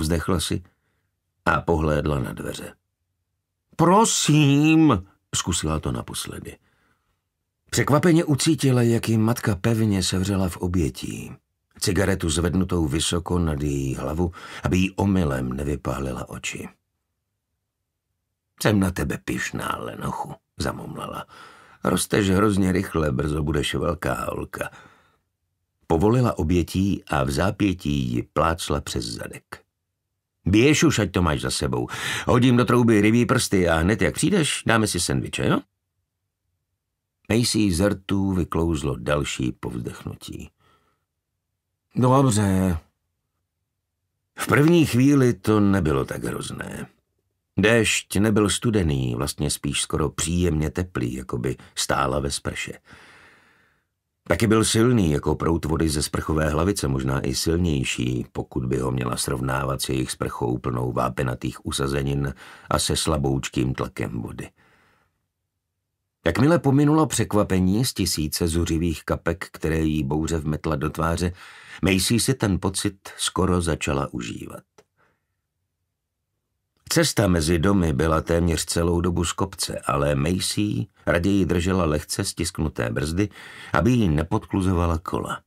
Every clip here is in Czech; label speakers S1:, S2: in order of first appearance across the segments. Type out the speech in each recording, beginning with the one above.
S1: povzdechla si a pohlédla na dveře. Prosím, zkusila to naposledy. Překvapeně ucítila, jak ji matka pevně sevřela v obětí. Cigaretu zvednutou vysoko nad její hlavu, aby jí omylem nevypálila oči. Jsem na tebe pišná, Lenochu, zamumlala. Rosteš hrozně rychle, brzo budeš velká holka. Povolila obětí a v zápětí ji plácla přes zadek. Běž už, ať to máš za sebou. Hodím do trouby rybí prsty a hned jak přijdeš, dáme si sendviče, jo? Macy z rtů vyklouzlo další povzdechnutí. No dobře. V první chvíli to nebylo tak hrozné. Dešť nebyl studený, vlastně spíš skoro příjemně teplý, jako by stála ve sprše. Taky byl silný jako prout vody ze sprchové hlavice, možná i silnější, pokud by ho měla srovnávat s jejich sprchou plnou vápenatých usazenin a se slaboučkým tlakem vody. Jakmile pominula překvapení z tisíce zuřivých kapek, které jí bouře vmetla do tváře, Macy si ten pocit skoro začala užívat. Cesta mezi domy byla téměř celou dobu z kopce, ale Macy raději držela lehce stisknuté brzdy, aby ji nepodkluzovala kola.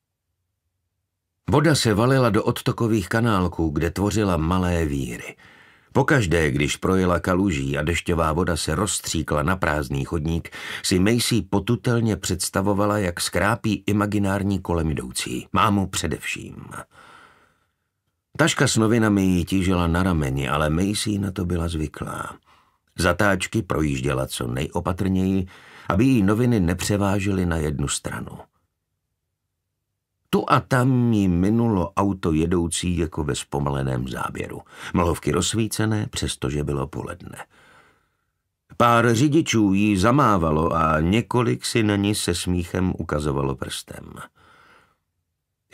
S1: Voda se valila do odtokových kanálků, kde tvořila malé víry. Pokaždé, když projela kaluží a dešťová voda se rozstříkla na prázdný chodník, si Macy potutelně představovala, jak skrápí imaginární kolem jdoucí, mámu především. Taška s novinami ji tížila na rameni, ale Macy na to byla zvyklá. Zatáčky projížděla co nejopatrněji, aby jí noviny nepřevážely na jednu stranu. Tu a tam jí minulo auto jedoucí jako ve zpomaleném záběru. Mlhovky rozsvícené, přestože bylo poledne. Pár řidičů jí zamávalo a několik si na ní se smíchem ukazovalo prstem.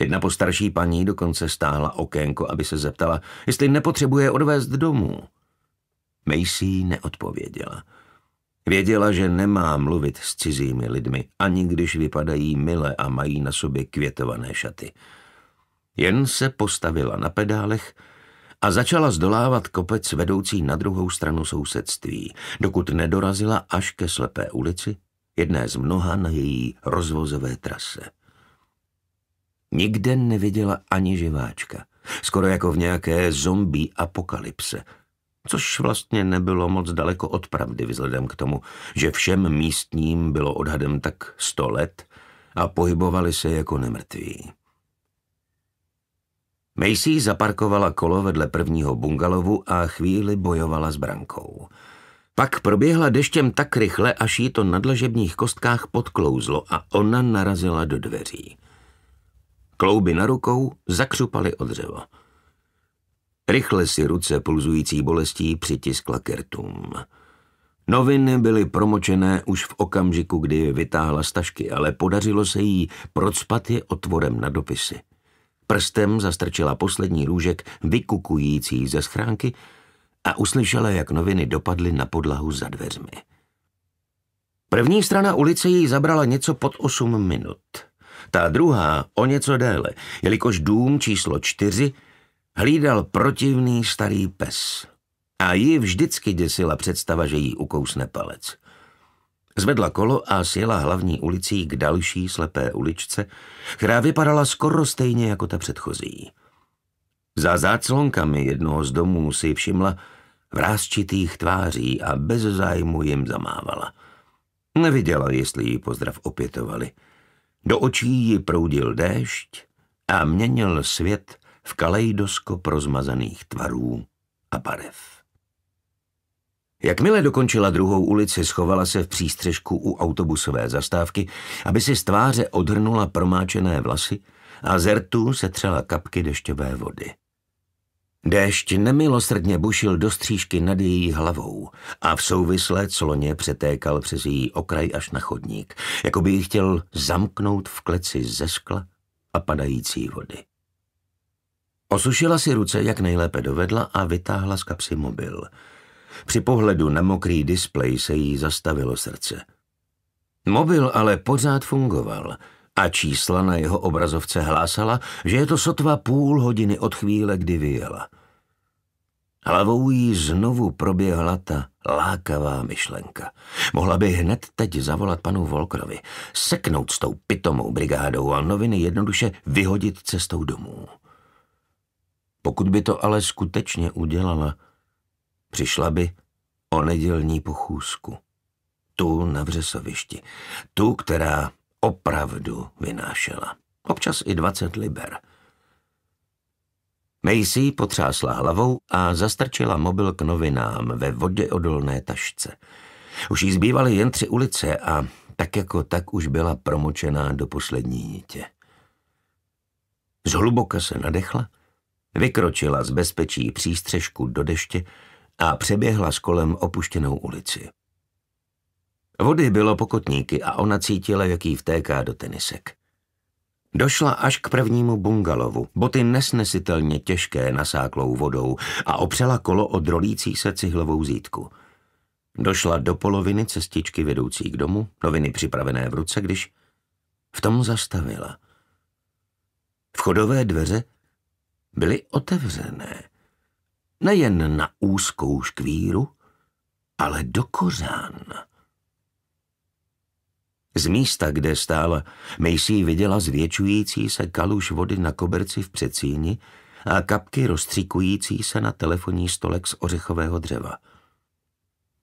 S1: Jedna postarší paní dokonce stáhla okénko, aby se zeptala, jestli nepotřebuje odvést domů. Macy neodpověděla. Věděla, že nemá mluvit s cizími lidmi, ani když vypadají mile a mají na sobě květované šaty. Jen se postavila na pedálech a začala zdolávat kopec vedoucí na druhou stranu sousedství, dokud nedorazila až ke slepé ulici, jedné z mnoha na její rozvozové trase. Nikde neviděla ani živáčka. Skoro jako v nějaké zombie apokalypse. Což vlastně nebylo moc daleko od pravdy vzhledem k tomu, že všem místním bylo odhadem tak sto let a pohybovali se jako nemrtví. Macy zaparkovala kolo vedle prvního bungalovu a chvíli bojovala s brankou. Pak proběhla deštěm tak rychle, až jí to na dlažebních kostkách podklouzlo a ona narazila do dveří. Klouby na rukou zakřupaly od dřeva. Rychle si ruce pulzující bolestí přitiskla kertům. Noviny byly promočené už v okamžiku, kdy je vytáhla z tašky, ale podařilo se jí procpat je otvorem na dopisy. Prstem zastrčila poslední růžek vykukující ze schránky a uslyšela, jak noviny dopadly na podlahu za dveřmi. První strana ulice jí zabrala něco pod osm minut. Ta druhá o něco déle, jelikož dům číslo čtyři hlídal protivný starý pes. A ji vždycky děsila představa, že jí ukousne palec. Zvedla kolo a sjela hlavní ulicí k další slepé uličce, která vypadala skoro stejně jako ta předchozí. Za záclonkami jednoho z domů si všimla vrázčitých tváří a bez zájmu jim zamávala. Neviděla, jestli ji pozdrav opětovali – do očí ji proudil déšť a měnil svět v kaleidoskop rozmazaných tvarů a barev. Jakmile dokončila druhou ulici, schovala se v přístřežku u autobusové zastávky, aby si z tváře odhrnula promáčené vlasy a zertu setřela kapky dešťové vody. Déšť nemilosrdně bušil do střížky nad její hlavou a v souvislé cloně přetékal přes její okraj až na chodník, jako by ji chtěl zamknout v kleci ze skla a padající vody. Osušila si ruce, jak nejlépe dovedla a vytáhla z kapsy mobil. Při pohledu na mokrý displej se jí zastavilo srdce. Mobil ale pořád fungoval – a čísla na jeho obrazovce hlásala, že je to sotva půl hodiny od chvíle, kdy vyjela. Hlavou jí znovu proběhla ta lákavá myšlenka. Mohla by hned teď zavolat panu Volkrovi, seknout s tou pitomou brigádou a noviny jednoduše vyhodit cestou domů. Pokud by to ale skutečně udělala, přišla by o nedělní pochůzku. Tu na Vřesovišti. Tu, která opravdu vynášela. Občas i dvacet liber. Macy potřásla hlavou a zastrčila mobil k novinám ve vodě odolné tašce. Už jí zbývaly jen tři ulice a tak jako tak už byla promočená do poslední nitě. Zhluboka se nadechla, vykročila z bezpečí přístřežku do deště a přeběhla s kolem opuštěnou ulici. Vody bylo pokotníky a ona cítila, jak jí vtéká do tenisek. Došla až k prvnímu bungalovu, boty nesnesitelně těžké nasáklou vodou a opřela kolo o drolící se cihlovou zítku. Došla do poloviny cestičky vedoucí k domu, noviny připravené v ruce, když v tom zastavila. Vchodové dveře byly otevřené. Nejen na úzkou škvíru, ale do kořána. Z místa, kde stála, Macy viděla zvětšující se kaluž vody na koberci v přecíni a kapky rozstřikující se na telefonní stolek z ořechového dřeva.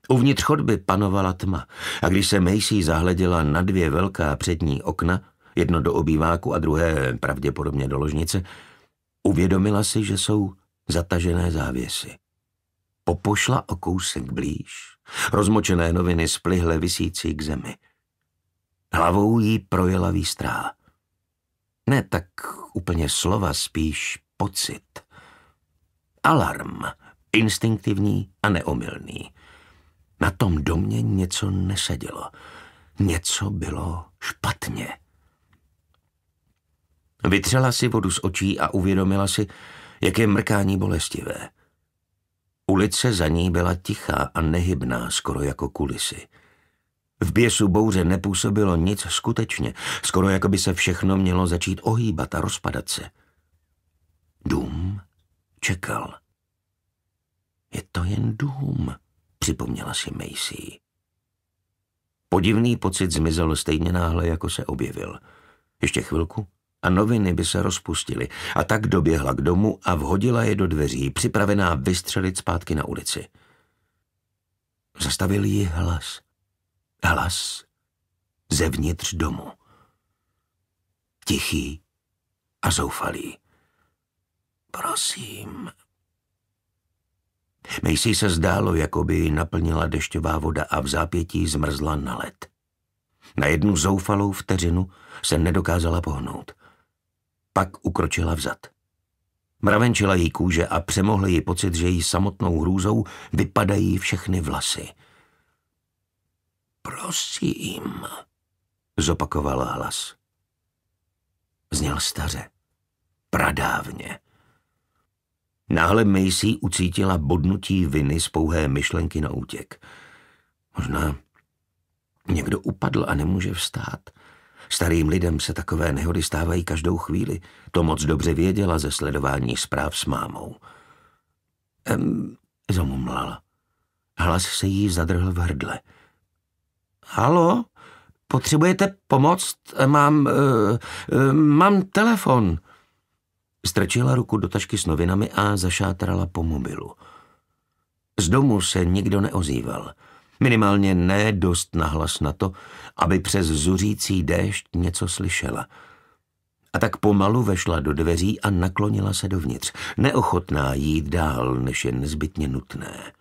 S1: Uvnitř chodby panovala tma a když se Macy zahleděla na dvě velká přední okna, jedno do obýváku a druhé pravděpodobně do ložnice, uvědomila si, že jsou zatažené závěsy. Popošla o kousek blíž, rozmočené noviny splihle visící k zemi – Hlavou jí projela výstrá. Ne tak úplně slova, spíš pocit. Alarm, instinktivní a neomylný. Na tom domě něco nesedělo. Něco bylo špatně. Vytřela si vodu z očí a uvědomila si, jak je mrkání bolestivé. Ulice za ní byla tichá a nehybná, skoro jako kulisy. V běsu bouře nepůsobilo nic skutečně, skoro jako by se všechno mělo začít ohýbat a rozpadat se. Dům čekal. Je to jen dům, připomněla si Macy. Podivný pocit zmizel stejně náhle, jako se objevil. Ještě chvilku a noviny by se rozpustily a tak doběhla k domu a vhodila je do dveří, připravená vystřelit zpátky na ulici. Zastavil ji hlas – Hlas zevnitř domu. Tichý a zoufalý. Prosím. Macy se zdálo, jako by naplnila dešťová voda a v zápětí zmrzla na led. Na jednu zoufalou vteřinu se nedokázala pohnout. Pak ukročila vzad. Mravenčila jí kůže a přemohl ji pocit, že jí samotnou hrůzou vypadají všechny vlasy – Prosím, zopakoval hlas. Zněl staře, pradávně. Náhle Macy ucítila bodnutí viny z pouhé myšlenky na útěk. Možná někdo upadl a nemůže vstát. Starým lidem se takové nehody stávají každou chvíli. To moc dobře věděla ze sledování zpráv s mámou. Em, zamumlala. Hlas se jí zadrhl v hrdle – Halo? Potřebujete pomoc? Mám... Uh, mám telefon. Strčila ruku do tašky s novinami a zašátrala po mobilu. Z domu se nikdo neozýval. Minimálně ne dost nahlas na to, aby přes zuřící déšť něco slyšela. A tak pomalu vešla do dveří a naklonila se dovnitř, neochotná jít dál, než je nezbytně nutné.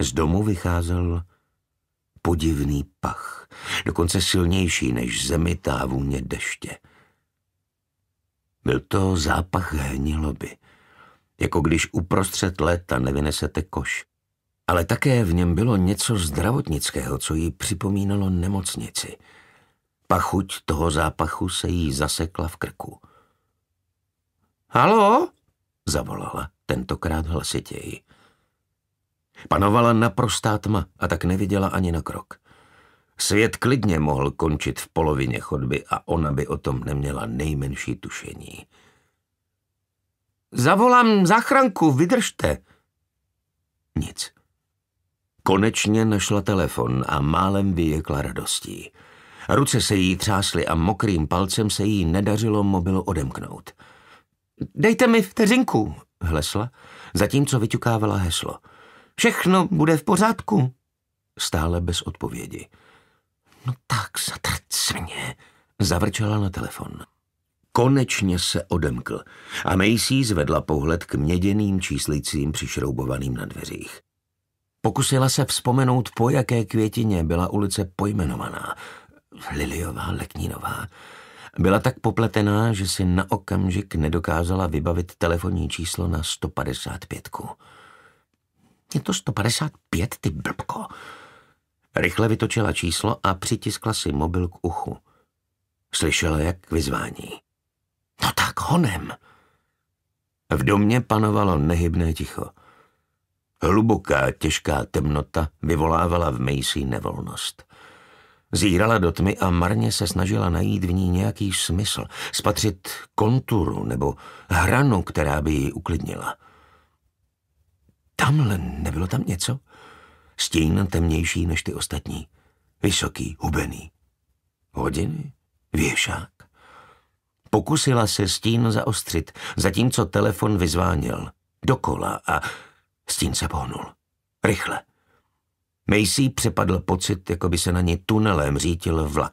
S1: Z domu vycházel podivný pach, dokonce silnější než zemitá vůně deště. Byl to zápach hniloby, jako když uprostřed léta nevynesete koš. Ale také v něm bylo něco zdravotnického, co jí připomínalo nemocnici. Pachuť toho zápachu se jí zasekla v krku. Halo? zavolala, tentokrát hlasitěji. Panovala naprostá tma a tak neviděla ani na krok. Svět klidně mohl končit v polovině chodby a ona by o tom neměla nejmenší tušení. Zavolám záchranku, vydržte. Nic. Konečně našla telefon a málem vyjekla radostí. Ruce se jí třásly a mokrým palcem se jí nedařilo mobil odemknout. Dejte mi vteřinku, hlesla, zatímco vyťukávala heslo – Všechno bude v pořádku. Stále bez odpovědi. No tak zatraceně, zavrčela na telefon. Konečně se odemkl a Macy zvedla pohled k měděným číslicím přišroubovaným na dveřích. Pokusila se vzpomenout, po jaké květině byla ulice pojmenovaná. Liliová, Leknínová. Byla tak popletená, že si na okamžik nedokázala vybavit telefonní číslo na 155. Je to 155, ty blbko. Rychle vytočila číslo a přitiskla si mobil k uchu. Slyšela jak vyzvání. No tak honem. V domě panovalo nehybné ticho. Hluboká, těžká temnota vyvolávala v Macy nevolnost. Zírala do tmy a marně se snažila najít v ní nějaký smysl, spatřit konturu nebo hranu, která by ji uklidnila tamhle, nebylo tam něco? Stín temnější než ty ostatní. Vysoký, hubený. Hodiny? Věšák. Pokusila se stín zaostřit, zatímco telefon vyzváněl. Dokola a stín se pohnul. Rychle. Macy přepadl pocit, jako by se na ně tunelem řítil vlak.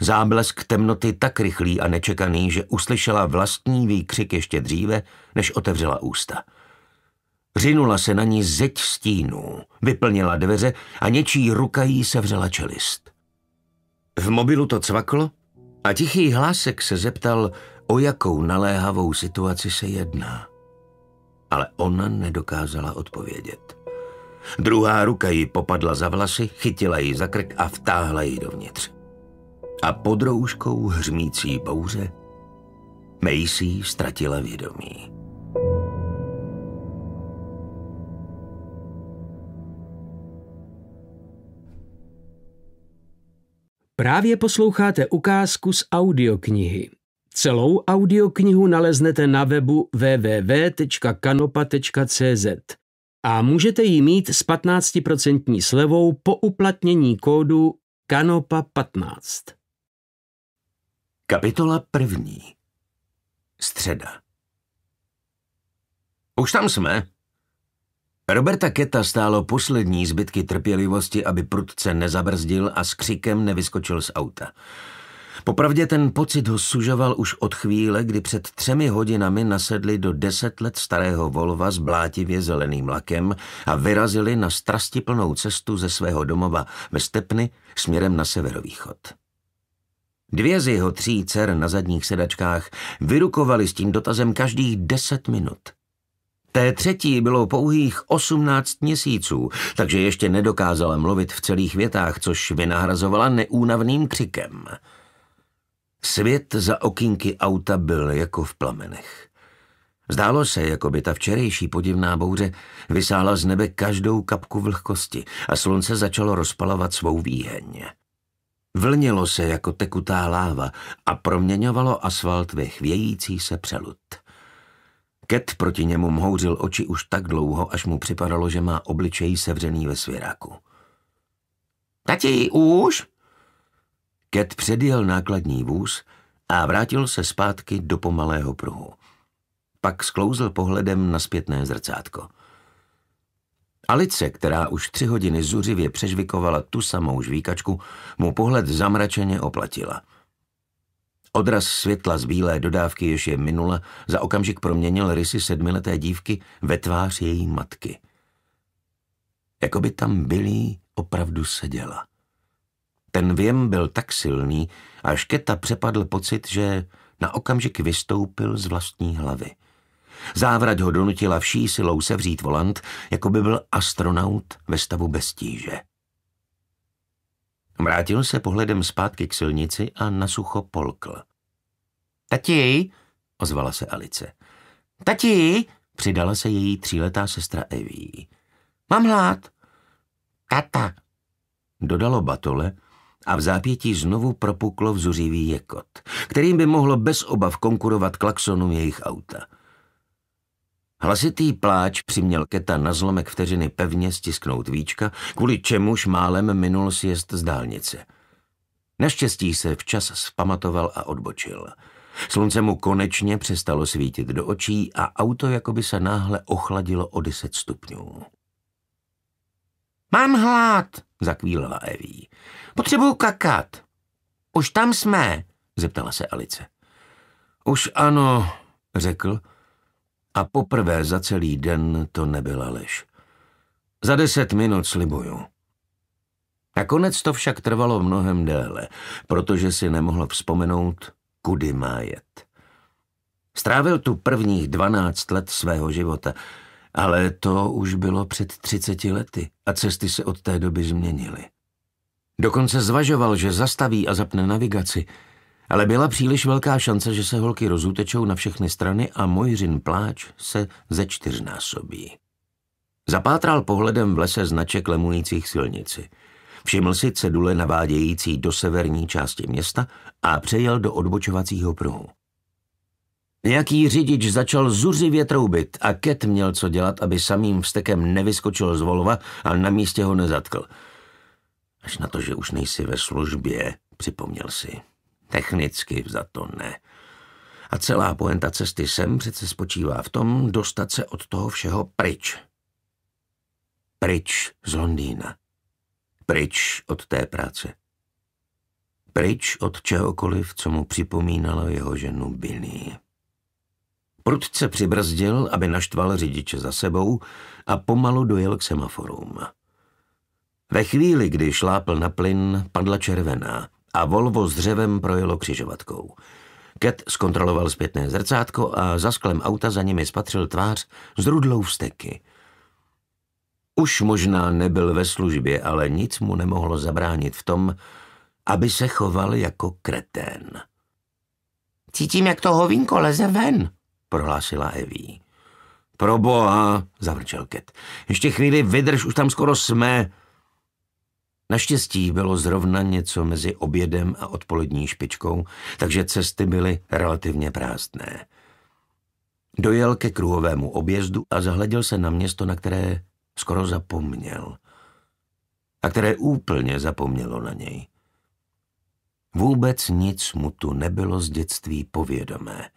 S1: Záblesk temnoty tak rychlý a nečekaný, že uslyšela vlastní výkřik ještě dříve, než otevřela ústa. Řinula se na ní zeď stínů, vyplnila dveře a něčí ruka jí sevřela čelist. V mobilu to cvaklo a tichý hlásek se zeptal, o jakou naléhavou situaci se jedná. Ale ona nedokázala odpovědět. Druhá ruka ji popadla za vlasy, chytila ji za krk a vtáhla ji dovnitř. A pod rouškou hřmící bouře Macy ztratila vědomí.
S2: Právě posloucháte ukázku z audioknihy. Celou audioknihu naleznete na webu www.kanopa.cz a můžete ji mít s 15% slevou po uplatnění kódu KANOPA15. Kapitola první. Středa.
S1: Už tam jsme, Roberta Keta stálo poslední zbytky trpělivosti, aby prudce nezabrzdil a s křikem nevyskočil z auta. Popravdě ten pocit ho sužoval už od chvíle, kdy před třemi hodinami nasedli do deset let starého Volva s blátivě zeleným lakem a vyrazili na strastiplnou cestu ze svého domova ve stepny směrem na severovýchod. Dvě z jeho tří dcer na zadních sedačkách vyrukovali s tím dotazem každých deset minut – Té třetí bylo pouhých 18 měsíců, takže ještě nedokázala mluvit v celých větách, což vynahrazovala neúnavným křikem. Svět za okinky auta byl jako v plamenech. Zdálo se, jako by ta včerejší podivná bouře vysála z nebe každou kapku vlhkosti a slunce začalo rozpalovat svou výheň. Vlnilo se jako tekutá láva a proměňovalo asfalt ve chvějící se přelud. Ket proti němu mhouřil oči už tak dlouho, až mu připadalo, že má obličej sevřený ve svěráku. Tati, už? Ket předjel nákladní vůz a vrátil se zpátky do pomalého pruhu. Pak sklouzl pohledem na zpětné zrcátko. Alice, která už tři hodiny zuřivě přežvikovala tu samou žvíkačku, mu pohled zamračeně oplatila – Odraz světla z bílé dodávky, jež je minula, za okamžik proměnil rysy sedmileté dívky ve tvář její matky. Jakoby tam byli opravdu seděla. Ten věm byl tak silný, a Šketa přepadl pocit, že na okamžik vystoupil z vlastní hlavy. Závrať ho donutila vší silou sevřít volant, jako by byl astronaut ve stavu bestíže. Vrátil se pohledem zpátky k silnici a na sucho polkl. Tati, ozvala se Alice. Tati, přidala se její tříletá sestra Evi. Mám hlad. Tata, dodalo Batole a v zápětí znovu propuklo vzuřivý jekot, kterým by mohlo bez obav konkurovat klaxonům jejich auta. Hlasitý pláč přiměl Keta na zlomek vteřiny pevně stisknout víčka, kvůli čemuž málem minul sjezd z dálnice. Naštěstí se včas spamatoval a odbočil – Slunce mu konečně přestalo svítit do očí a auto jakoby se náhle ochladilo o deset stupňů. Mám hlad, zakvílela Eví. Potřebuju kakat. Už tam jsme, zeptala se Alice. Už ano, řekl a poprvé za celý den to nebyla lež. Za deset minut slibuju. Nakonec to však trvalo mnohem déle, protože si nemohl vzpomenout, kudy má jet. Strávil tu prvních dvanáct let svého života, ale to už bylo před třiceti lety a cesty se od té doby změnily. Dokonce zvažoval, že zastaví a zapne navigaci, ale byla příliš velká šance, že se holky rozutečou na všechny strany a Mojřin pláč se ze čtyřnásobí. Zapátral pohledem v lese značek lemujících silnici – Všiml si cedule navádějící do severní části města a přejel do odbočovacího pruhu. Jaký řidič začal zuřivě troubit a Ket měl co dělat, aby samým vstekem nevyskočil z Volva a na místě ho nezatkl. Až na to, že už nejsi ve službě, připomněl si. Technicky za to ne. A celá poenta cesty sem přece spočívá v tom dostat se od toho všeho pryč. Pryč z Londýna. Pryč od té práce. Pryč od čehokoliv, co mu připomínalo jeho ženu Billy. Prudce přibrzdil, aby naštval řidiče za sebou a pomalu dojel k semaforům. Ve chvíli, kdy šlápl na plyn, padla červená a Volvo s dřevem projelo křižovatkou. Ket zkontroloval zpětné zrcátko a za sklem auta za nimi spatřil tvář s rudlou vsteky – už možná nebyl ve službě, ale nic mu nemohlo zabránit v tom, aby se choval jako kretén. Cítím, jak to hovínko leze ven, prohlásila Eví. Proboha, zavrčel Ket. Ještě chvíli vydrž, už tam skoro jsme. Naštěstí bylo zrovna něco mezi obědem a odpolední špičkou, takže cesty byly relativně prázdné. Dojel ke kruhovému objezdu a zahleděl se na město, na které skoro zapomněl a které úplně zapomnělo na něj. Vůbec nic mu tu nebylo z dětství povědomé.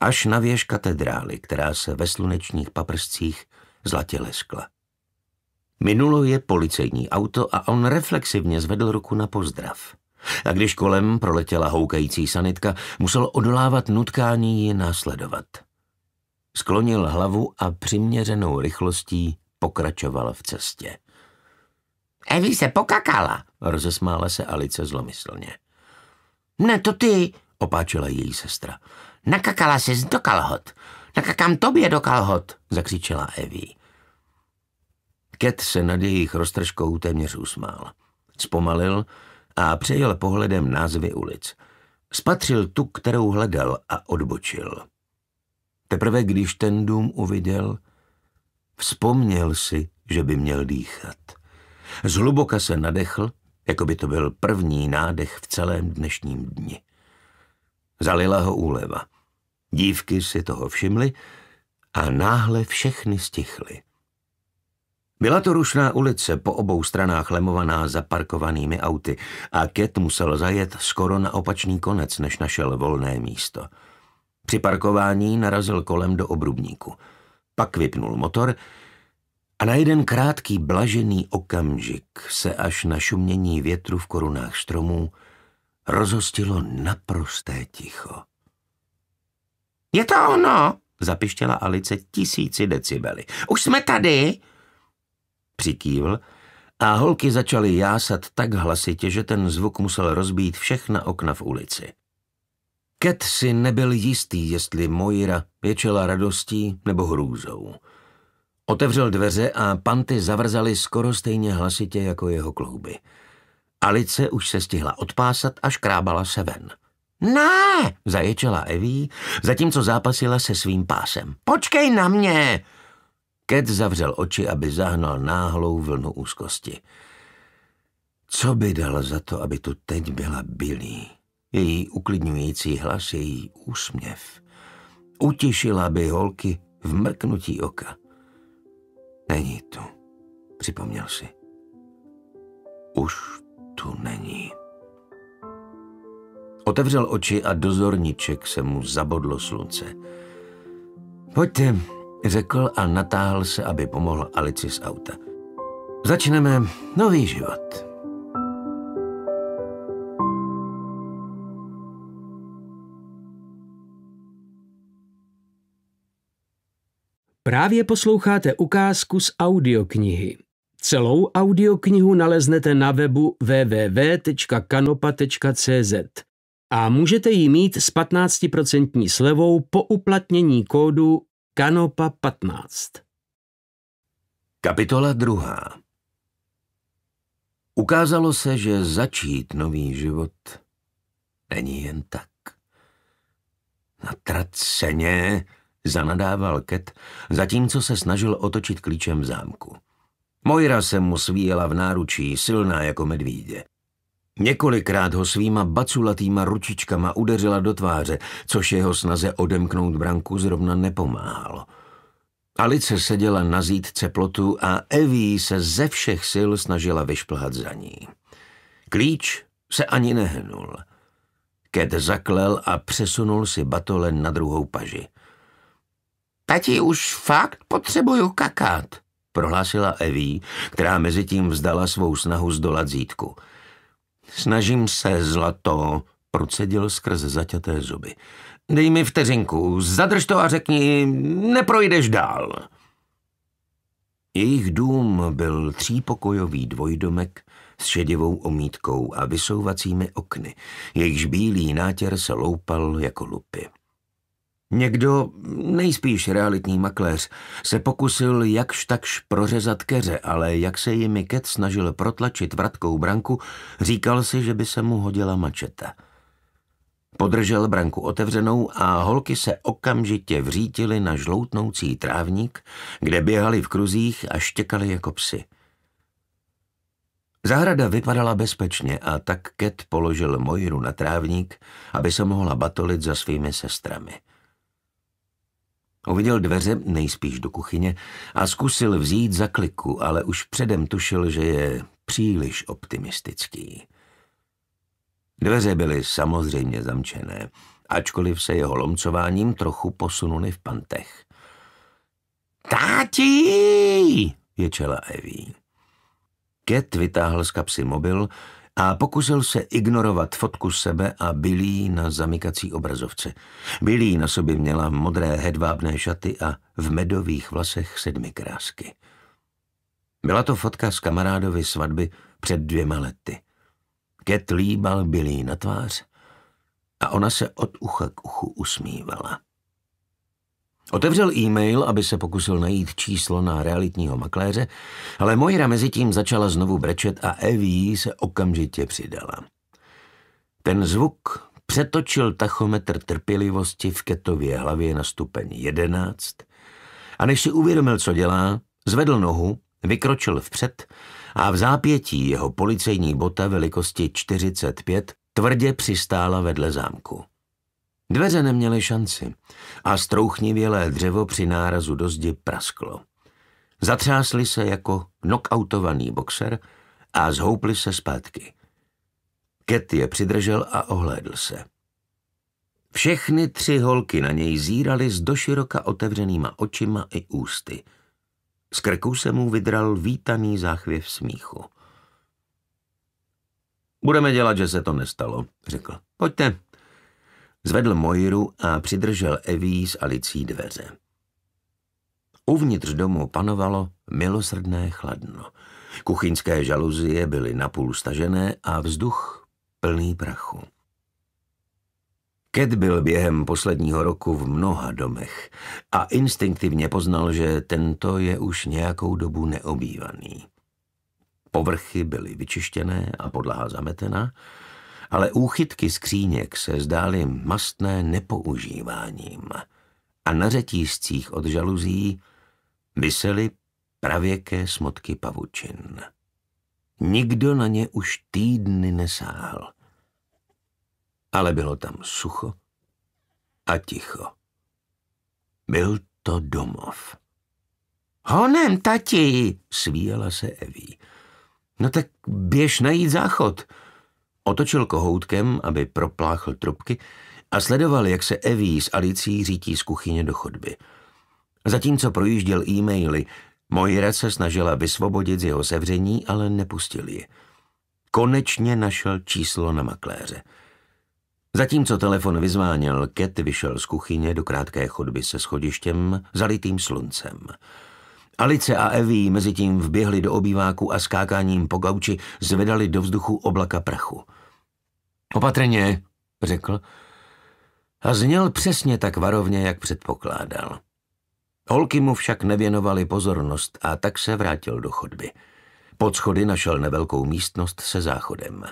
S1: Až na věž katedrály, která se ve slunečních paprscích zlatě leskla. Minulo je policejní auto a on reflexivně zvedl ruku na pozdrav. A když kolem proletěla houkající sanitka, musel odolávat nutkání ji následovat. Sklonil hlavu a přiměřenou rychlostí Pokračovala v cestě. Evi se pokakala, rozesmála se Alice zlomyslně. Ne, to ty, opáčila její sestra. Nakakala se do kalhot. Nakakám tobě do kalhot, zakřičela Evi. Ket se nad jejich roztržkou téměř usmál. Zpomalil a přejel pohledem názvy ulic. Spatřil tu, kterou hledal a odbočil. Teprve když ten dům uviděl, Vzpomněl si, že by měl dýchat. Zhluboka se nadechl, jako by to byl první nádech v celém dnešním dni. Zalila ho úleva. Dívky si toho všimly a náhle všechny stichly. Byla to rušná ulice, po obou stranách lemovaná zaparkovanými auty a Ket musel zajet skoro na opačný konec, než našel volné místo. Při parkování narazil kolem do obrubníku – pak vypnul motor a na jeden krátký blažený okamžik se až na šumění větru v korunách stromů rozhostilo naprosté ticho. Je to ono, zapištěla Alice tisíci decibely. Už jsme tady? Přikývl a holky začaly jásat tak hlasitě, že ten zvuk musel rozbít všechna okna v ulici. Ket si nebyl jistý, jestli Moira pěčela radostí nebo hrůzou. Otevřel dveře a panty zavrzaly skoro stejně hlasitě jako jeho klouby. Alice už se stihla odpásat a škrábala se ven. Ne, zaječela Eví, zatímco zápasila se svým pásem. Počkej na mě! Ket zavřel oči, aby zahnal náhlou vlnu úzkosti. Co by dal za to, aby tu teď byla Billy? její uklidňující hlas, její úsměv. Utišila by holky v mrknutí oka. Není tu, připomněl si. Už tu není. Otevřel oči a dozorniček se mu zabodlo slunce. Pojďte, řekl a natáhl se, aby pomohl Alici z auta. Začneme nový život.
S2: Právě posloucháte ukázku z audioknihy. Celou audioknihu naleznete na webu www.kanopa.cz a můžete ji mít s 15% slevou po uplatnění kódu KANOPA15. Kapitola 2.
S1: Ukázalo se, že začít nový život není jen tak. Natraceně zanadával Ket, zatímco se snažil otočit klíčem v zámku. Mojra se mu svíjela v náručí, silná jako medvídě. Několikrát ho svýma baculatýma ručičkama udeřila do tváře, což jeho snaze odemknout branku zrovna nepomáhalo. Alice seděla na zítce plotu a Evie se ze všech sil snažila vyšplhat za ní. Klíč se ani nehnul. Ked zaklel a přesunul si batole na druhou paži. Tati, už fakt potřebuju kakat, prohlásila Eví, která mezi tím vzdala svou snahu zdolat zítku. Snažím se, zlato, procedil skrz zaťaté zuby. Dej mi vteřinku, zadrž to a řekni, neprojdeš dál. Jejich dům byl třípokojový dvojdomek s šedivou omítkou a vysouvacími okny, jejichž bílý nátěr se loupal jako lupy. Někdo, nejspíš realitní makléř, se pokusil jakž takž prořezat keře, ale jak se jimi Ket snažil protlačit vratkou branku, říkal si, že by se mu hodila mačeta. Podržel branku otevřenou a holky se okamžitě vřítily na žloutnoucí trávník, kde běhali v kruzích a štěkali jako psy. Zahrada vypadala bezpečně a tak Ket položil Mojru na trávník, aby se mohla batolit za svými sestrami. Uviděl dveře, nejspíš do kuchyně, a zkusil vzít za kliku, ale už předem tušil, že je příliš optimistický. Dveře byly samozřejmě zamčené, ačkoliv se jeho lomcováním trochu posunuli v pantech. Táti! ječela Evie. Ket vytáhl z kapsy mobil a pokusil se ignorovat fotku sebe a bylí na zamykací obrazovce. Billy na sobě měla modré hedvábné šaty a v medových vlasech sedmi krásky. Byla to fotka z kamarádovy svatby před dvěma lety. Ket líbal Billy na tvář a ona se od ucha k uchu usmívala. Otevřel e-mail, aby se pokusil najít číslo na realitního makléře, ale Mojra mezi tím začala znovu brečet a Evie se okamžitě přidala. Ten zvuk přetočil tachometr trpělivosti v Ketově hlavě na stupeň 11 a než si uvědomil, co dělá, zvedl nohu, vykročil vpřed a v zápětí jeho policejní bota velikosti 45 tvrdě přistála vedle zámku. Dveře neměly šanci a strouchnivělé dřevo při nárazu do zdi prasklo. Zatřásli se jako knockoutovaný boxer a zhoupli se zpátky. Ket je přidržel a ohlédl se. Všechny tři holky na něj zíraly s doširoka otevřenýma očima i ústy. Z krku se mu vydral vítaný záchvěv smíchu. Budeme dělat, že se to nestalo, řekl. Pojďte, Zvedl Mojru a přidržel Eví s Alicí dveře. Uvnitř domu panovalo milosrdné chladno. Kuchyňské žaluzie byly napůl stažené a vzduch plný prachu. Ked byl během posledního roku v mnoha domech a instinktivně poznal, že tento je už nějakou dobu neobývaný. Povrchy byly vyčištěné a podlaha zametena, ale úchytky skříněk se zdály mastné nepoužíváním a na řetízcích od žaluzí vysely pravěké smotky pavučin. Nikdo na ně už týdny nesáhl. Ale bylo tam sucho a ticho. Byl to domov. Honem, tati, svíjela se Eví. No tak běž najít záchod, Otočil kohoutkem, aby propláchl trubky a sledoval, jak se Evie s Alicí řítí z kuchyně do chodby. Zatímco projížděl e-maily, Moira se snažila vysvobodit z jeho sevření, ale nepustil ji. Konečně našel číslo na makléře. Zatímco telefon vyzváněl, Ket vyšel z kuchyně do krátké chodby se schodištěm zalitým sluncem. Alice a Evie tím vběhli do obýváku a skákáním po gauči zvedali do vzduchu oblaka prachu – Opatrně, řekl a zněl přesně tak varovně, jak předpokládal. Holky mu však nevěnovaly pozornost a tak se vrátil do chodby. Pod schody našel nevelkou místnost se záchodem.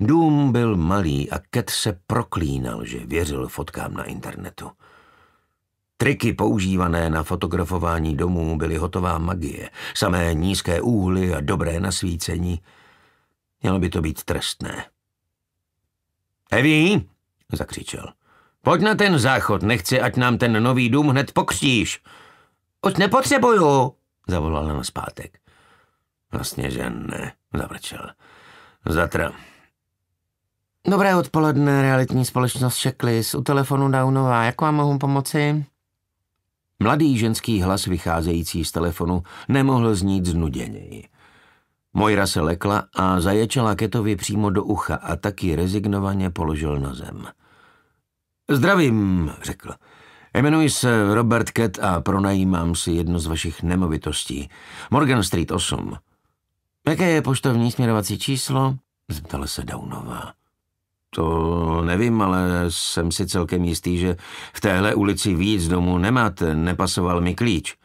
S1: Dům byl malý a Ket se proklínal, že věřil fotkám na internetu. Triky používané na fotografování domů byly hotová magie, samé nízké úhly a dobré nasvícení. Mělo by to být trestné. Heví, zakřičel. Pojď na ten záchod, nechci, ať nám ten nový dům hned pokřtíš. Už nepotřebuju, Zavolal na zpátek. Vlastně, že ne, zavrčel. Zatra. Dobré odpoledne, realitní společnost Šeklis, u telefonu Downová. Jak vám mohu pomoci? Mladý ženský hlas vycházející z telefonu nemohl znít znuděněji. Mojra se lekla a zaječela Ketovi přímo do ucha a taky rezignovaně položil na zem. Zdravím, řekl. Jmenuji se Robert Ket a pronajímám si jednu z vašich nemovitostí. Morgan Street 8. Jaké je poštovní směrovací číslo? Zeptala se Downová. To nevím, ale jsem si celkem jistý, že v téhle ulici víc domů nemáte, nepasoval mi klíč.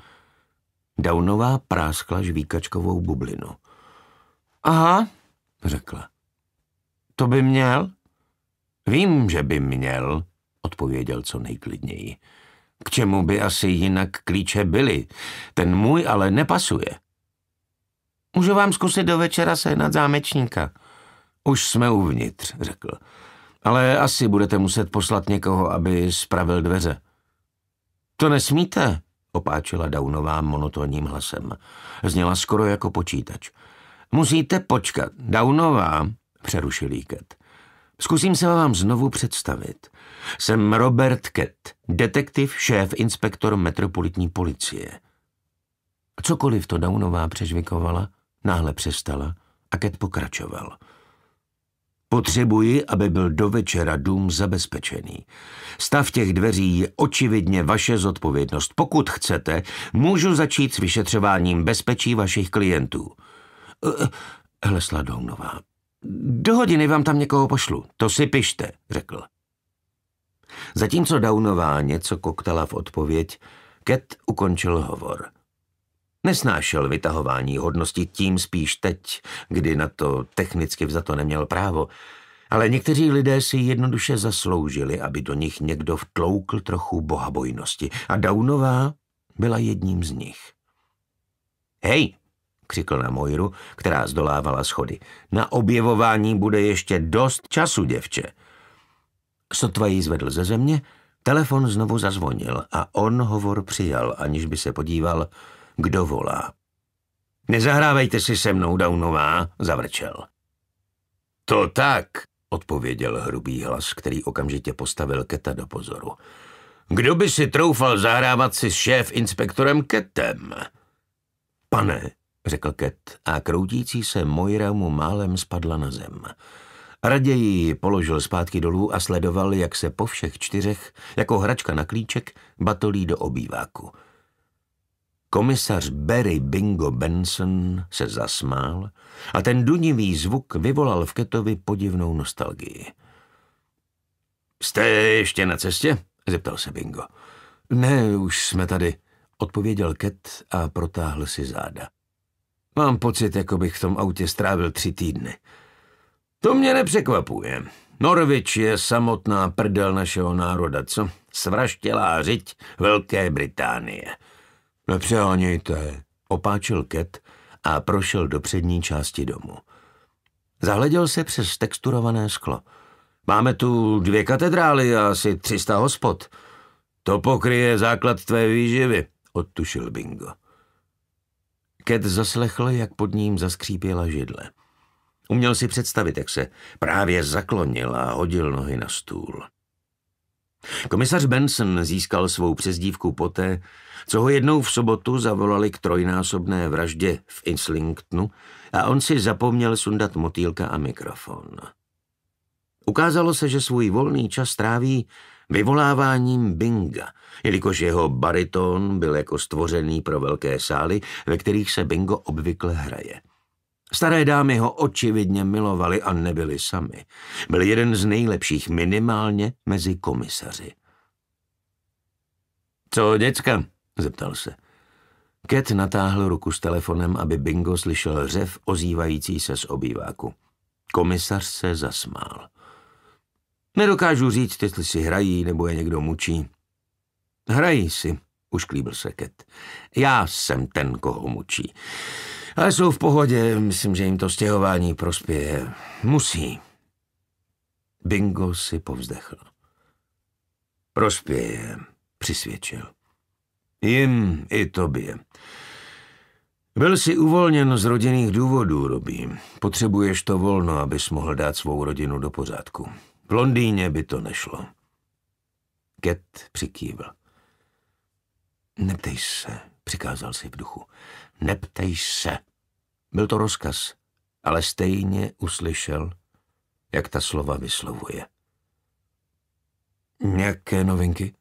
S1: Downová práskla žvíkačkovou bublinu. Aha, řekla. To by měl? Vím, že by měl, odpověděl co nejklidněji. K čemu by asi jinak klíče byly? Ten můj ale nepasuje. Můžu vám zkusit do večera sehnat zámečníka. Už jsme uvnitř, řekl. Ale asi budete muset poslat někoho, aby spravil dveře. To nesmíte, opáčila Daunová monotónním hlasem. Zněla skoro jako počítač. Musíte počkat. Downová, přerušil Ket. Zkusím se vám znovu představit. Jsem Robert Ket, detektiv, šéf, inspektor metropolitní policie. Cokoliv to Downová přežvikovala, náhle přestala a Ket pokračoval. Potřebuji, aby byl do večera dům zabezpečený. Stav těch dveří je očividně vaše zodpovědnost. Pokud chcete, můžu začít s vyšetřováním bezpečí vašich klientů. Eh, hele, Sladounová, do hodiny vám tam někoho pošlu, to si pište, řekl. Zatímco Daunová něco koktala v odpověď, Ket ukončil hovor. Nesnášel vytahování hodnosti tím spíš teď, kdy na to technicky vzato neměl právo, ale někteří lidé si jednoduše zasloužili, aby do nich někdo vtloukl trochu bohabojnosti a Daunová byla jedním z nich. Hej, křikl na Mojru, která zdolávala schody. Na objevování bude ještě dost času, děvče. Sotva jí zvedl ze země, telefon znovu zazvonil a on hovor přijal, aniž by se podíval, kdo volá. Nezahrávejte si se mnou, Downová, zavrčel. To tak, odpověděl hrubý hlas, který okamžitě postavil Keta do pozoru. Kdo by si troufal zahrávat si s šéf inspektorem Ketem? Pane, řekl Ket a kroutící se Moira mu málem spadla na zem. Raději ji položil zpátky dolů a sledoval, jak se po všech čtyřech, jako hračka na klíček, batolí do obýváku. Komisař Barry Bingo Benson se zasmál a ten dunivý zvuk vyvolal v Ketovi podivnou nostalgii. Jste ještě na cestě? zeptal se Bingo. Ne, už jsme tady, odpověděl Ket a protáhl si záda. Mám pocit, jako bych v tom autě strávil tři týdny. To mě nepřekvapuje. Norvič je samotná prdel našeho národa, co? Svraštělá řiť Velké Británie. Nepřehánějte, no opáčil Ket a prošel do přední části domu. Zahleděl se přes texturované sklo. Máme tu dvě katedrály a asi 300 hospod. To pokryje základ tvé výživy, odtušil Bingo. Ket zaslechl, jak pod ním zaskřípěla židle. Uměl si představit, jak se právě zaklonil a hodil nohy na stůl. Komisař Benson získal svou přezdívku poté, co ho jednou v sobotu zavolali k trojnásobné vraždě v Inslingtonu, a on si zapomněl sundat motýlka a mikrofon. Ukázalo se, že svůj volný čas tráví vyvoláváním binga, jelikož jeho bariton byl jako stvořený pro velké sály, ve kterých se bingo obvykle hraje. Staré dámy ho očividně milovali a nebyli sami. Byl jeden z nejlepších minimálně mezi komisaři. Co, děcka? zeptal se. Ket natáhl ruku s telefonem, aby Bingo slyšel řev ozývající se z obýváku. Komisař se zasmál. Nedokážu říct, jestli si hrají nebo je někdo mučí. Hrají si, ušklíbil se Ket. Já jsem ten, koho mučí. Ale jsou v pohodě, myslím, že jim to stěhování prospěje. Musí. Bingo si povzdechl. Prospěje, přisvědčil. Jim i tobě. Byl jsi uvolněn z rodinných důvodů, Robí. Potřebuješ to volno, abys mohl dát svou rodinu do pořádku. V Londýně by to nešlo. Ket přikývl. Neptej se, přikázal si v duchu. Neptej se. Byl to rozkaz, ale stejně uslyšel, jak ta slova vyslovuje. Nějaké novinky?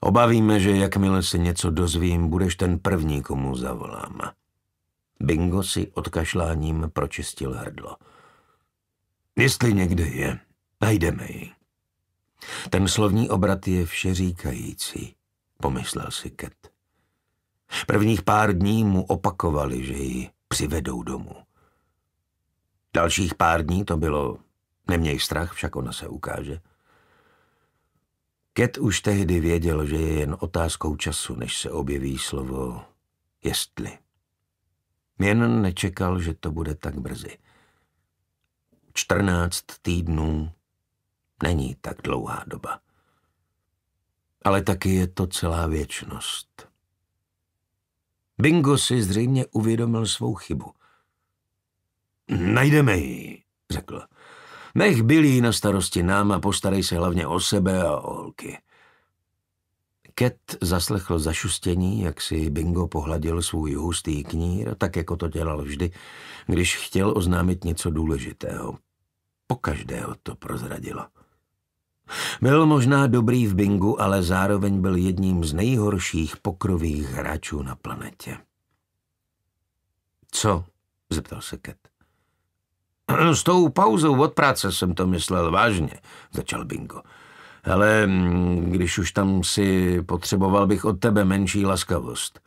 S1: Obavíme, že jakmile se něco dozvím, budeš ten první, komu zavolám. Bingo si odkašláním pročistil hrdlo. Jestli někde je. Najdeme ji. Ten slovní obrat je všeříkající, pomyslel si Ket. Prvních pár dní mu opakovali, že ji přivedou domů. Dalších pár dní to bylo neměj strach, však ona se ukáže. Ket už tehdy věděl, že je jen otázkou času, než se objeví slovo jestli. Jen nečekal, že to bude tak brzy. Čtrnáct týdnů není tak dlouhá doba. Ale taky je to celá věčnost. Bingo si zřejmě uvědomil svou chybu. Najdeme ji, řekl. Nech byli na starosti nám a postarej se hlavně o sebe a o holky. Ket zaslechl zašustění, jak si Bingo pohladil svůj hustý knír, tak jako to dělal vždy, když chtěl oznámit něco důležitého. Po každého to prozradilo. Byl možná dobrý v bingu, ale zároveň byl jedním z nejhorších pokrových hráčů na planetě. Co? zeptal se Ket. S tou pauzou od práce jsem to myslel vážně, začal Bingo. Ale mm, když už tam si potřeboval bych od tebe menší laskavost.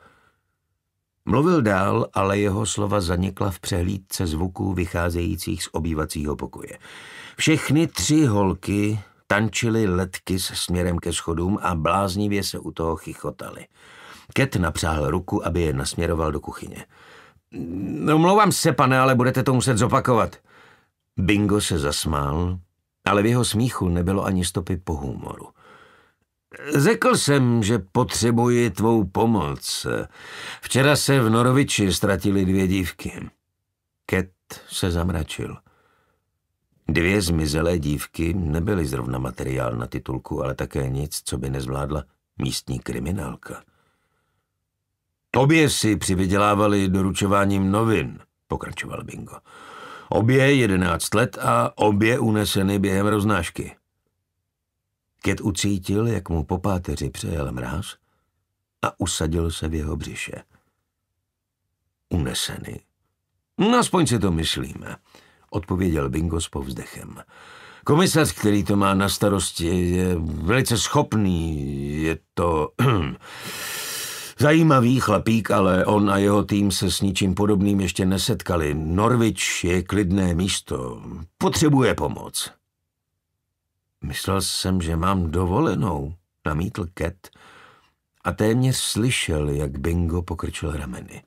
S1: Mluvil dál, ale jeho slova zanikla v přehlídce zvuků vycházejících z obývacího pokoje. Všechny tři holky tančili letky s směrem ke schodům a bláznivě se u toho chichotali. Ket napřáhl ruku, aby je nasměroval do kuchyně. Mm, omlouvám se, pane, ale budete to muset zopakovat. Bingo se zasmál, ale v jeho smíchu nebylo ani stopy po humoru. Řekl jsem, že potřebuji tvou pomoc. Včera se v Noroviči ztratili dvě dívky. Ket se zamračil. Dvě zmizelé dívky nebyly zrovna materiál na titulku, ale také nic, co by nezvládla místní kriminálka. Obě si přivydělávali doručováním novin, pokračoval Bingo. Obě jedenáct let a obě uneseny během roznášky. Ket ucítil, jak mu po páteři přejel mráz a usadil se v jeho břiše. Uneseny. No, aspoň si to myslíme odpověděl Bingo s povzdechem. Komisař, který to má na starosti, je velice schopný, je to zajímavý chlapík, ale on a jeho tým se s ničím podobným ještě nesetkali. Norvič je klidné místo, potřebuje pomoc. Myslel jsem, že mám dovolenou, namítl Ket a téměř slyšel, jak Bingo pokrčil rameny.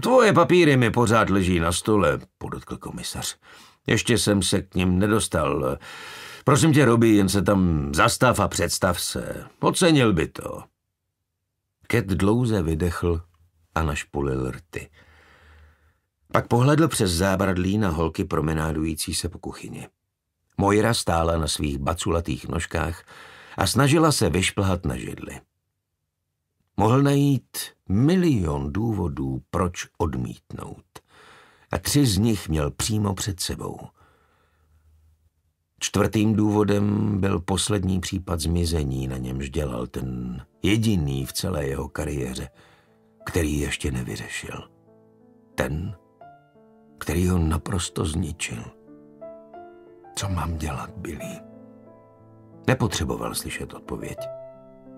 S1: Tvoje papíry mi pořád leží na stole, podotkl komisař. Ještě jsem se k ním nedostal. Prosím tě, Robi, jen se tam zastav a představ se. Ocenil by to. Ket dlouze vydechl a našpulil rty. Pak pohledl přes zábradlí na holky promenádující se po kuchyni. Mojra stála na svých baculatých nožkách a snažila se vyšplhat na židli mohl najít milion důvodů, proč odmítnout. A tři z nich měl přímo před sebou. Čtvrtým důvodem byl poslední případ zmizení, na němž dělal ten jediný v celé jeho kariéře, který ještě nevyřešil. Ten, který ho naprosto zničil. Co mám dělat, Billy? Nepotřeboval slyšet odpověď.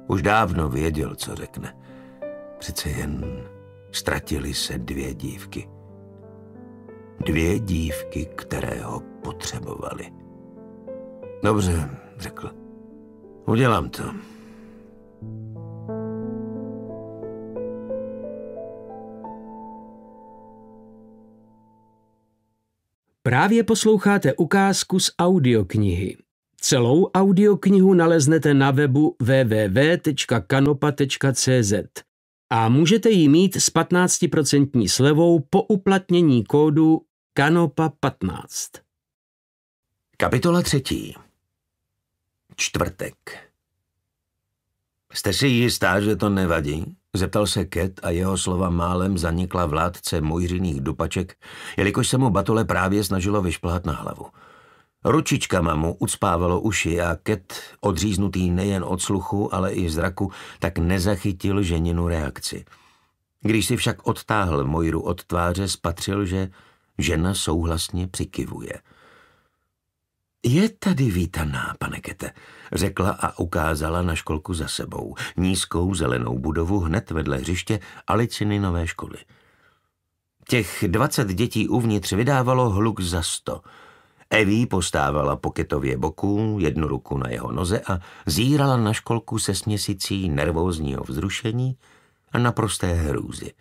S1: Už dávno věděl, co řekne. Přece jen ztratili se dvě dívky. Dvě dívky, které ho potřebovali. Dobře, řekl. Udělám to.
S2: Právě posloucháte ukázku z audioknihy. Celou audioknihu naleznete na webu www.kanopa.cz a můžete ji mít s 15% slevou po uplatnění kódu KANOPA15. Kapitola třetí. Čtvrtek. Jste si jistá, že
S1: to nevadí? Zeptal se Ket a jeho slova málem zanikla vládce mojřiných dupaček, jelikož se mu batole právě snažilo vyšplhat na hlavu. Ručičkama mu ucpávalo uši a Ket, odříznutý nejen od sluchu, ale i zraku, tak nezachytil ženinu reakci. Když si však odtáhl Mojru od tváře, spatřil, že žena souhlasně přikivuje. Je tady vítaná, pane Kete, řekla a ukázala na školku za sebou, nízkou zelenou budovu hned vedle hřiště Aliciny nové školy. Těch dvacet dětí uvnitř vydávalo hluk za sto – Evi postávala po ketově boku, jednu ruku na jeho noze a zírala na školku se směsicí nervózního vzrušení a naprosté hrůzy.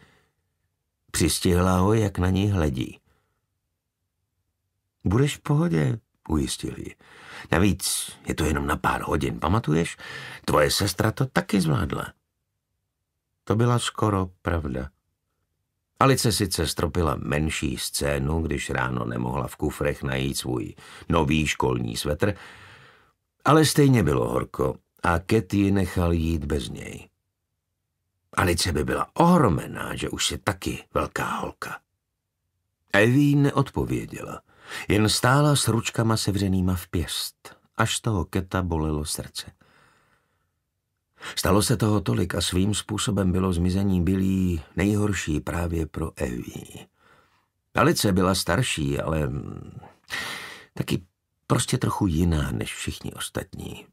S1: Přistihla ho, jak na něj hledí. Budeš v pohodě, ujistil ji. Navíc je to jenom na pár hodin, pamatuješ? Tvoje sestra to taky zvládla. To byla skoro pravda. Alice sice stropila menší scénu, když ráno nemohla v kufrech najít svůj nový školní svetr, ale stejně bylo horko a Ket ji nechal jít bez něj. Alice by byla ohromená, že už je taky velká holka. Evie neodpověděla, jen stála s ručkama sevřenýma v pěst, až z toho Keta bolelo srdce. Stalo se toho tolik a svým způsobem bylo zmizení bylí nejhorší právě pro Evie. Alice byla starší, ale mm, taky prostě trochu jiná než všichni ostatní.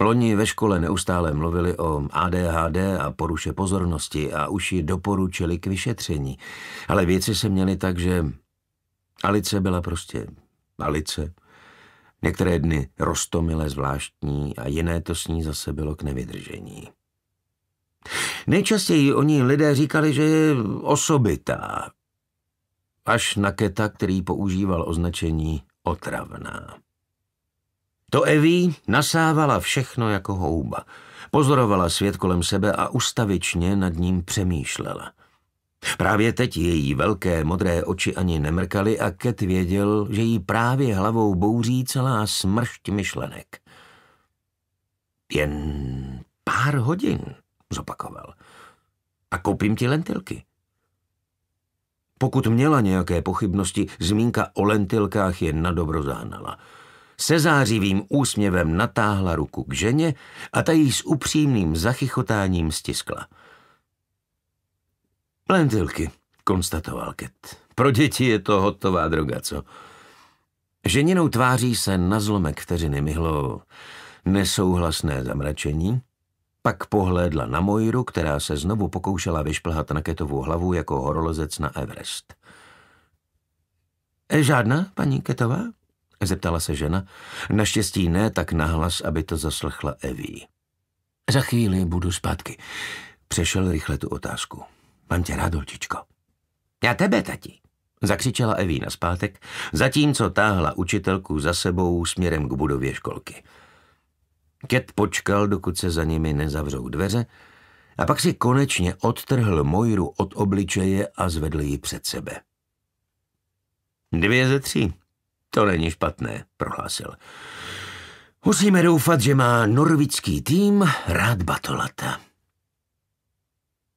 S1: Loni ve škole neustále mluvili o ADHD a poruše pozornosti a už ji doporučili k vyšetření, ale věci se měly tak, že Alice byla prostě Alice Některé dny rostomile zvláštní a jiné to s ní zase bylo k nevydržení. Nejčastěji o ní lidé říkali, že je osobitá, až na Keta, který používal označení otravná. To Evi nasávala všechno jako houba. Pozorovala svět kolem sebe a ustavičně nad ním přemýšlela. Právě teď její velké modré oči ani nemrkaly a Ket věděl, že jí právě hlavou bouří celá smršť myšlenek. Jen pár hodin, zopakoval. A koupím ti lentilky. Pokud měla nějaké pochybnosti, zmínka o lentilkách je nadobro zahnala. Se zářivým úsměvem natáhla ruku k ženě a ta jí s upřímným zachychotáním stiskla – Lentilky, konstatoval Ket. Pro děti je to hotová droga, co? Ženinou tváří se na zlomek vteřiny myhlo nesouhlasné zamračení, pak pohlédla na Mojru, která se znovu pokoušela vyšplhat na Ketovu hlavu jako horolezec na Everest. E, žádná, paní Ketová? Zeptala se žena. Naštěstí ne tak nahlas, aby to zaslechla Evi. Za chvíli budu zpátky. Přešel rychle tu otázku. Mám tě rád, holčičko. Já tebe, tati, zakřičela Evína zpátek, zatímco táhla učitelku za sebou směrem k budově školky. Ket počkal, dokud se za nimi nezavřou dveře, a pak si konečně odtrhl Mojru od obličeje a zvedl ji před sebe. Dvě ze tří. To není špatné, prohlásil. Musíme doufat, že má norvický tým rád Batolata.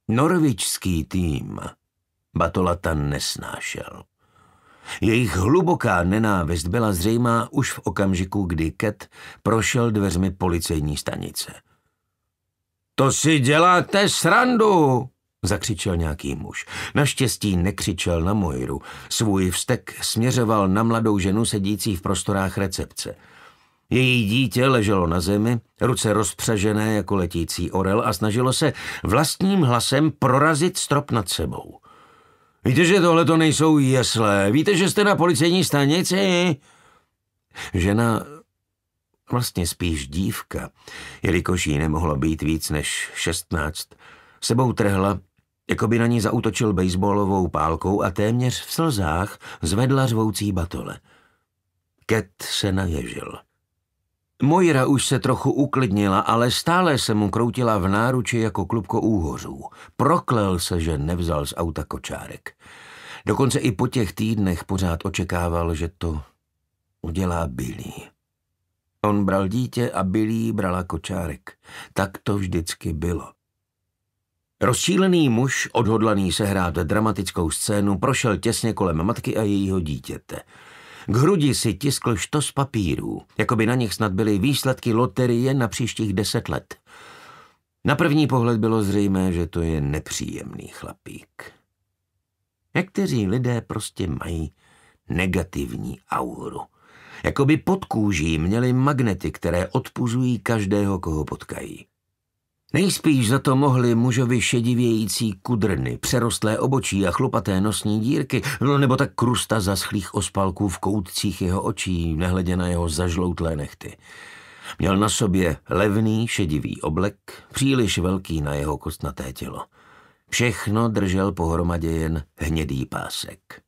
S1: Norvičský tým Batolatan nesnášel. Jejich hluboká nenávist byla zřejmá už v okamžiku, kdy Ket prošel dveřmi policejní stanice. To si děláte srandu, zakřičel nějaký muž. Naštěstí nekřičel na Mojru. Svůj vztek směřoval na mladou ženu sedící v prostorách recepce – její dítě leželo na zemi, ruce rozpřažené jako letící orel a snažilo se vlastním hlasem prorazit strop nad sebou. Víte, že tohle to nejsou jeslé. Víte, že jste na policejní stanici? Žena, vlastně spíš dívka, jelikož jí nemohlo být víc než šestnáct, sebou trhla, jako by na ní zautočil baseballovou pálkou a téměř v slzách zvedla řvoucí batole. Ket se naježil. Mojra už se trochu uklidnila, ale stále se mu kroutila v náruči jako klubko úhořů. Proklel se, že nevzal z auta kočárek. Dokonce i po těch týdnech pořád očekával, že to udělá Billy. On bral dítě a Billy brala kočárek. Tak to vždycky bylo. Rozšílený muž, odhodlaný sehrát dramatickou scénu, prošel těsně kolem matky a jejího dítěte. K hrudi si tiskl štos papírů, jako by na nich snad byly výsledky loterie na příštích deset let. Na první pohled bylo zřejmé, že to je nepříjemný chlapík. Někteří lidé prostě mají negativní auru. Jakoby pod kůží měli magnety, které odpuzují každého, koho potkají. Nejspíš za to mohly mužovi šedivějící kudrny, přerostlé obočí a chlupaté nosní dírky, no nebo tak krusta zaschlých ospalků v koutcích jeho očí, nehledě na jeho zažloutlé nechty. Měl na sobě levný šedivý oblek, příliš velký na jeho kostnaté tělo. Všechno držel pohromadě jen hnědý pásek.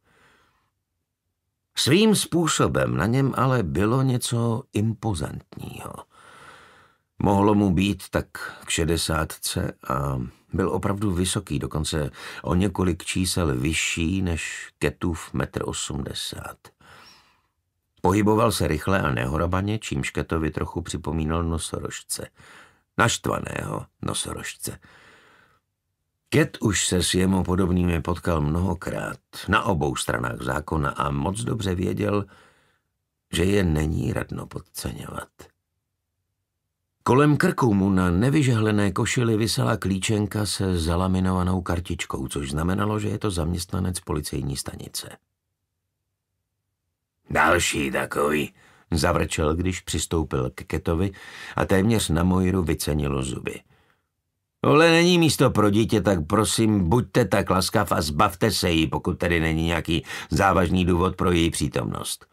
S1: Svým způsobem na něm ale bylo něco impozantního – Mohlo mu být tak k šedesátce a byl opravdu vysoký, dokonce o několik čísel vyšší než Ketův metr osmdesát. Pohyboval se rychle a nehorabaně, čímž Ketovi trochu připomínal nosorožce. Naštvaného nosorožce. Ket už se s jemu podobnými potkal mnohokrát, na obou stranách zákona a moc dobře věděl, že je není radno podceňovat. Kolem krku mu na nevyžehlené košili vysela klíčenka se zalaminovanou kartičkou, což znamenalo, že je to zaměstnanec policejní stanice. Další takový, zavrčel, když přistoupil k Ketovi a téměř na Mojru vycenilo zuby. Tohle není místo pro dítě, tak prosím, buďte tak laskav a zbavte se jí, pokud tady není nějaký závažný důvod pro její přítomnost.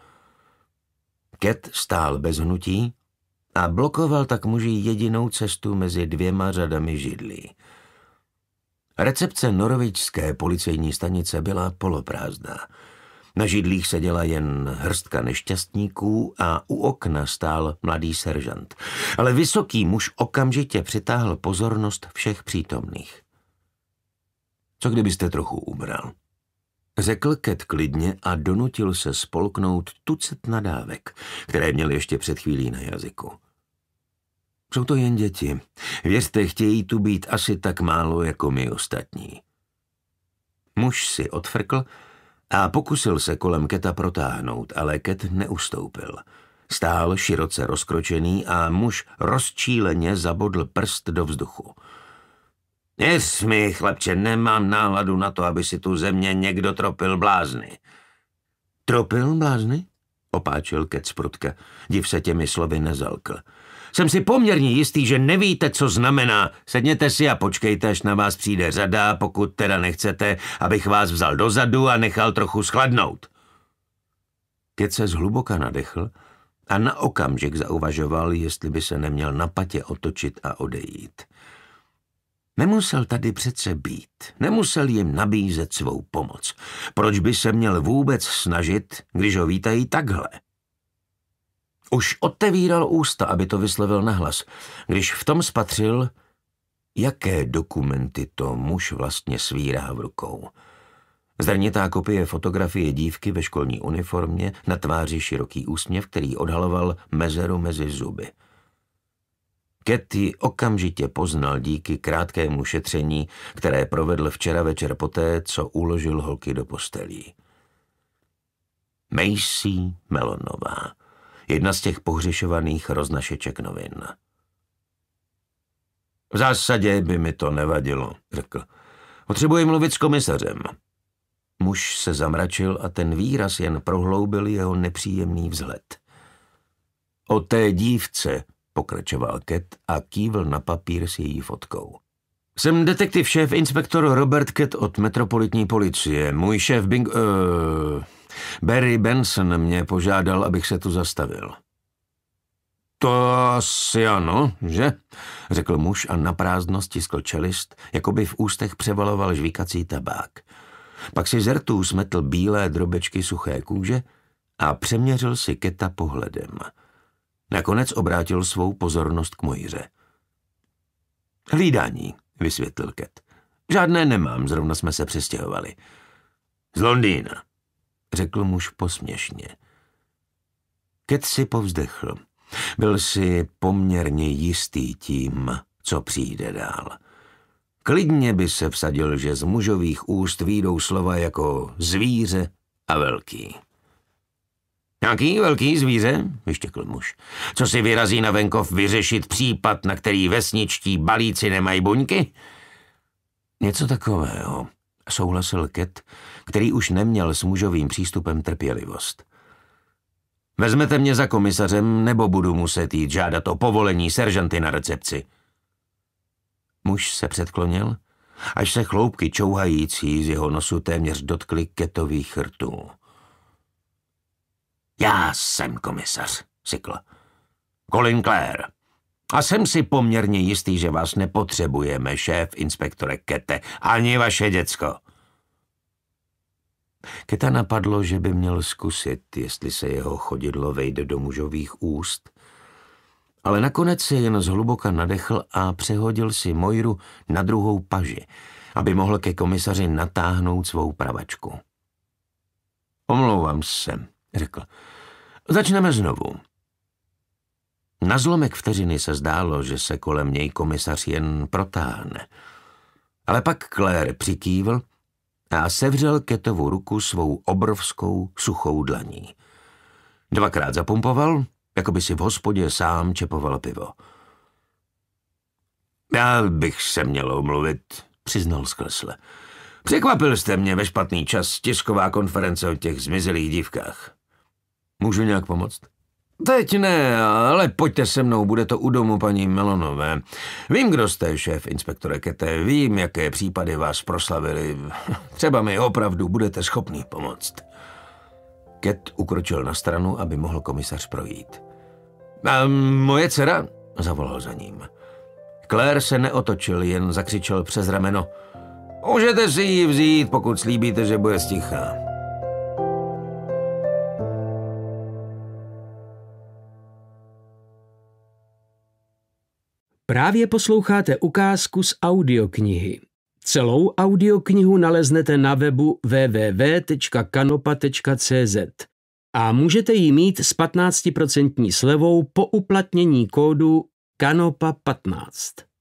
S1: Ket stál bez hnutí a blokoval tak muži jedinou cestu mezi dvěma řadami židlí. Recepce norovičské policejní stanice byla poloprázdná. Na židlích seděla jen hrstka nešťastníků a u okna stál mladý seržant. Ale vysoký muž okamžitě přitáhl pozornost všech přítomných. Co kdybyste trochu ubral? Řekl Ket klidně a donutil se spolknout tucet nadávek, které měl ještě před chvílí na jazyku. Jsou to jen děti. Věřte, chtějí tu být asi tak málo jako my ostatní. Muž si odfrkl a pokusil se kolem Keta protáhnout, ale Ket neustoupil. Stál široce rozkročený a muž rozčíleně zabodl prst do vzduchu. Nesmí, chlapče, nemám náladu na to, aby si tu země někdo tropil blázny. Tropil blázny? Opáčil kec prudka. Div se těmi slovy nezalkl. Jsem si poměrně jistý, že nevíte, co znamená. Sedněte si a počkejte, až na vás přijde řada, pokud teda nechcete, abych vás vzal dozadu a nechal trochu schladnout. Kec se zhluboka nadechl a na okamžik zauvažoval, jestli by se neměl na patě otočit a odejít. Nemusel tady přece být, nemusel jim nabízet svou pomoc. Proč by se měl vůbec snažit, když ho vítají takhle? Už otevíral ústa, aby to vyslovil nahlas, když v tom spatřil, jaké dokumenty to muž vlastně svírá v rukou. Zrnitá kopie fotografie dívky ve školní uniformě, na tváři široký úsměv, který odhaloval mezeru mezi zuby. Ketty okamžitě poznal díky krátkému šetření, které provedl včera večer poté, co uložil holky do postelí. Macy Melonová, jedna z těch pohřešovaných roznašeček novin. V zásadě by mi to nevadilo, řekl. Potřebuji mluvit s komisařem. Muž se zamračil a ten výraz jen prohloubil jeho nepříjemný vzhled. O té dívce pokračoval Ket a kývl na papír s její fotkou. Jsem detektiv šéf inspektor Robert Ket od metropolitní policie. Můj šéf Bing... Uh, Barry Benson mě požádal, abych se tu zastavil. To asi ano, že? Řekl muž a na prázdnosti stiskl čelist, jako by v ústech převaloval žvíkací tabák. Pak si zertů smetl bílé drobečky suché kůže a přeměřil si keta pohledem – Nakonec obrátil svou pozornost k Mojiře. Hlídání, vysvětlil Ket. Žádné nemám, zrovna jsme se přestěhovali. Z Londýna, řekl muž posměšně. Ket si povzdechl. Byl si poměrně jistý tím, co přijde dál. Klidně by se vsadil, že z mužových úst výjdou slova jako zvíře a velký. Nějaký velký zvíře? vyštěkl muž. Co si vyrazí na venkov vyřešit případ, na který vesničtí balíci nemají buňky? Něco takového, souhlasil Ket, který už neměl s mužovým přístupem trpělivost. Vezmete mě za komisařem, nebo budu muset jít žádat o povolení seržanty na recepci. Muž se předklonil, až se chloupky čouhající z jeho nosu téměř dotkly ketových rtů. Já jsem komisař, sykl. Colin Clare. A jsem si poměrně jistý, že vás nepotřebujeme, šéf inspektore Kete, ani vaše děcko. Keta napadlo, že by měl zkusit, jestli se jeho chodidlo vejde do mužových úst, ale nakonec se jen zhluboka nadechl a přehodil si Mojru na druhou paži, aby mohl ke komisaři natáhnout svou pravačku. Omlouvám se, řekl. Začneme znovu. Na zlomek vteřiny se zdálo, že se kolem něj komisař jen protáhne. Ale pak Claire přikývl a sevřel Ketovu ruku svou obrovskou suchou dlaní. Dvakrát zapumpoval, jako by si v hospodě sám čepoval pivo. Já bych se měl omluvit, přiznal sklesle. Překvapil jste mě ve špatný čas tisková konference o těch zmizelých dívkách. Můžu nějak pomoct? Teď ne, ale pojďte se mnou, bude to u domu paní Melonové. Vím, kdo jste, šéf inspektore Kete, vím, jaké případy vás proslavili. Třeba mi opravdu budete schopný pomoct. Ket ukročil na stranu, aby mohl komisař projít. A moje dcera? Zavolal za ním. Claire se neotočil, jen zakřičel přes rameno. Můžete si ji vzít, pokud slíbíte, že bude stichá.
S2: Právě posloucháte ukázku z audioknihy. Celou audioknihu naleznete na webu www.kanopa.cz a můžete ji mít s 15% slevou po uplatnění kódu KANOPA15.